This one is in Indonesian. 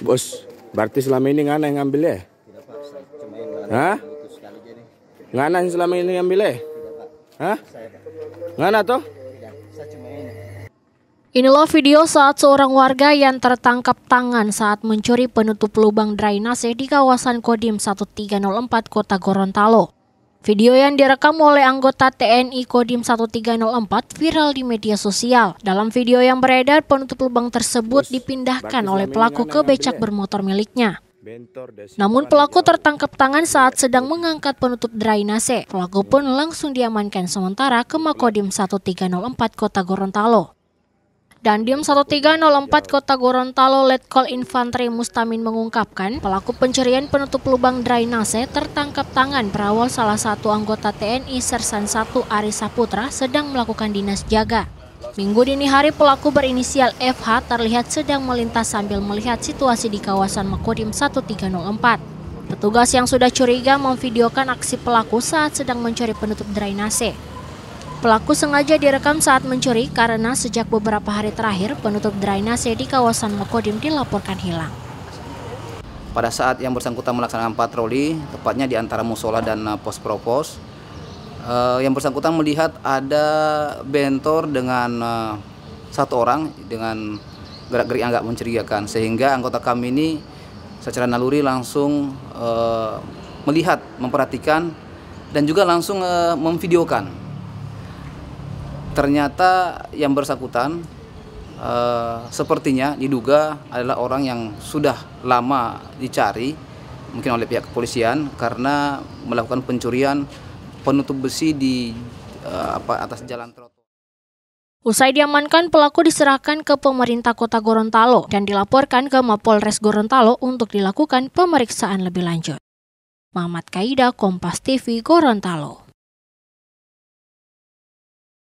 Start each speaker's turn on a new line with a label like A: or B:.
A: Bos, berarti selama ini ngana yang ngambil ya? Tidak
B: Pak, Hah?
A: Ngana yang selama ini ngambil ya? Tidak Pak. Hah?
B: Ngana toh? Inilah video saat seorang warga yang tertangkap tangan saat mencuri penutup lubang drainase di kawasan Kodim 1304 Kota Gorontalo. Video yang direkam oleh anggota TNI Kodim 1304 viral di media sosial. Dalam video yang beredar, penutup lubang tersebut dipindahkan oleh pelaku ke becak ya. bermotor miliknya. Namun pelaku tertangkap tangan saat sedang mengangkat penutup drainase. Pelaku pun langsung diamankan sementara ke Makodim 1304 Kota Gorontalo. Dan Dim 1304 Kota Gorontalo Letkol Infanteri Mustamin mengungkapkan pelaku pencurian penutup lubang drainase tertangkap tangan perawal salah satu anggota TNI Sersan 1 Ari Saputra sedang melakukan dinas jaga. Minggu dini hari pelaku berinisial FH terlihat sedang melintas sambil melihat situasi di kawasan Makodim 1304. Petugas yang sudah curiga memvideokan aksi pelaku saat sedang mencuri penutup drainase. Pelaku sengaja direkam saat mencuri karena sejak beberapa hari terakhir penutup drainase di kawasan Mokodim dilaporkan hilang.
A: Pada saat yang bersangkutan melaksanakan patroli, tepatnya di antara musola dan eh, pos propos, eh, yang bersangkutan melihat ada bentor dengan eh, satu orang dengan gerak-gerik agak mencurigakan, sehingga anggota kami ini secara naluri langsung melihat, memperhatikan, dan juga langsung memvideokan Ternyata yang bersangkutan e, sepertinya diduga adalah orang yang sudah lama dicari mungkin oleh pihak kepolisian karena melakukan pencurian penutup besi di e, apa atas jalan trotoar.
B: Usai diamankan, pelaku diserahkan ke pemerintah kota Gorontalo dan dilaporkan ke Mapolres Gorontalo untuk dilakukan pemeriksaan lebih lanjut. Muhammad Kaida, Kompas TV, Gorontalo.